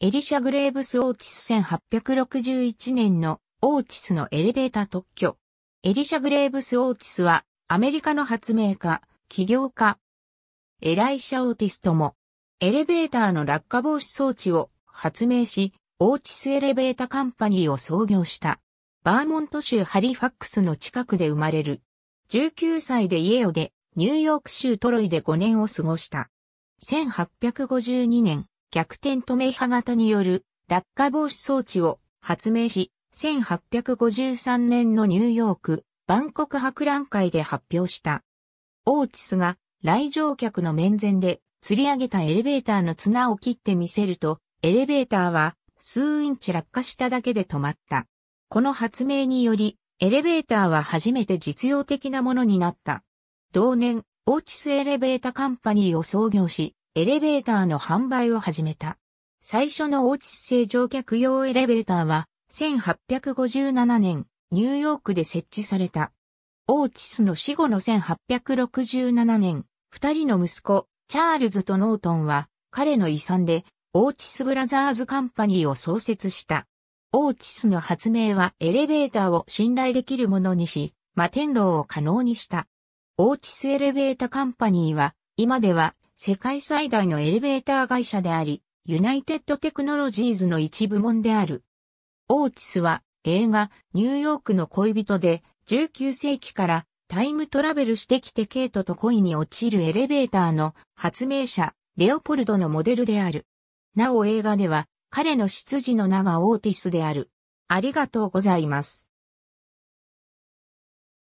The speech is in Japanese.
エリシャ・グレーブス・オーチス1861年のオーチスのエレベーター特許。エリシャ・グレーブス・オーチスはアメリカの発明家、起業家。エライシャ・オーティスとも、エレベーターの落下防止装置を発明し、オーチス・エレベータカンパニーを創業した。バーモント州ハリファックスの近くで生まれる。19歳で家を出、ニューヨーク州トロイで5年を過ごした。1852年、逆転止め派型による落下防止装置を発明し、1853年のニューヨーク、万国博覧会で発表した。オーティスが来場客の面前で釣り上げたエレベーターの綱を切ってみせると、エレベーターは数インチ落下しただけで止まった。この発明により、エレベーターは初めて実用的なものになった。同年、オーチスエレベータカンパニーを創業し、エレベーターの販売を始めた。最初のオーチス製乗客用エレベーターは、1857年、ニューヨークで設置された。オーチスの死後の1867年、二人の息子、チャールズとノートンは、彼の遺産で、オーチスブラザーズカンパニーを創設した。オーチスの発明はエレベーターを信頼できるものにし、摩天楼を可能にした。オーチスエレベータカンパニーは、今では世界最大のエレベーター会社であり、ユナイテッドテクノロジーズの一部門である。オーティスは映画ニューヨークの恋人で19世紀からタイムトラベルしてきてケイトと恋に落ちるエレベーターの発明者レオポルドのモデルである。なお映画では彼の執事の名がオーティスである。ありがとうございます。